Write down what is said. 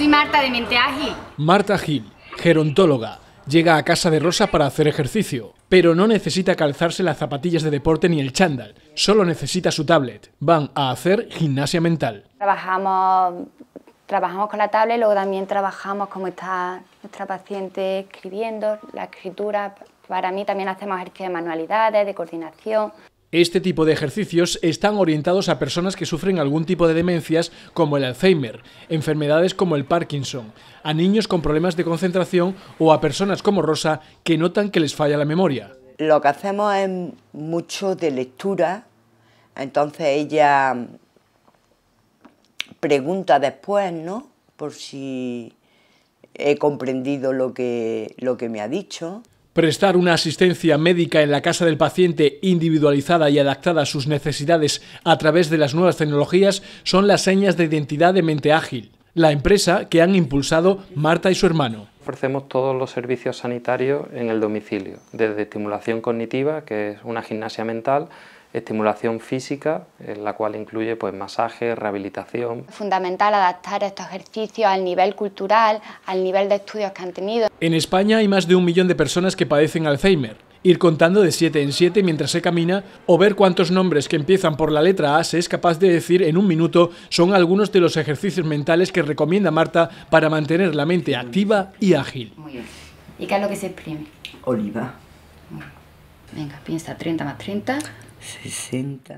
Soy Marta de Mente Ágil. Marta Gil, gerontóloga, llega a casa de Rosa para hacer ejercicio, pero no necesita calzarse las zapatillas de deporte ni el chándal, solo necesita su tablet. Van a hacer gimnasia mental. Trabajamos trabajamos con la tablet, luego también trabajamos como está nuestra paciente escribiendo, la escritura. Para mí también hacemos ejercicios de manualidades, de coordinación. Este tipo de ejercicios están orientados a personas que sufren algún tipo de demencias como el Alzheimer, enfermedades como el Parkinson, a niños con problemas de concentración o a personas como Rosa que notan que les falla la memoria. Lo que hacemos es mucho de lectura, entonces ella pregunta después, ¿no? Por si he comprendido lo que, lo que me ha dicho prestar una asistencia médica en la casa del paciente individualizada y adaptada a sus necesidades a través de las nuevas tecnologías son las señas de identidad de Mente Ágil, la empresa que han impulsado Marta y su hermano. Ofrecemos todos los servicios sanitarios en el domicilio, desde estimulación cognitiva, que es una gimnasia mental, estimulación física, en la cual incluye pues, masaje, rehabilitación. Es fundamental adaptar estos ejercicios al nivel cultural, al nivel de estudios que han tenido. En España hay más de un millón de personas que padecen Alzheimer. Ir contando de 7 en 7 mientras se camina o ver cuántos nombres que empiezan por la letra A se es capaz de decir en un minuto son algunos de los ejercicios mentales que recomienda Marta para mantener la mente activa y ágil. Muy bien. ¿Y qué es lo que se exprime? Oliva. Venga, piensa 30 más 30. 60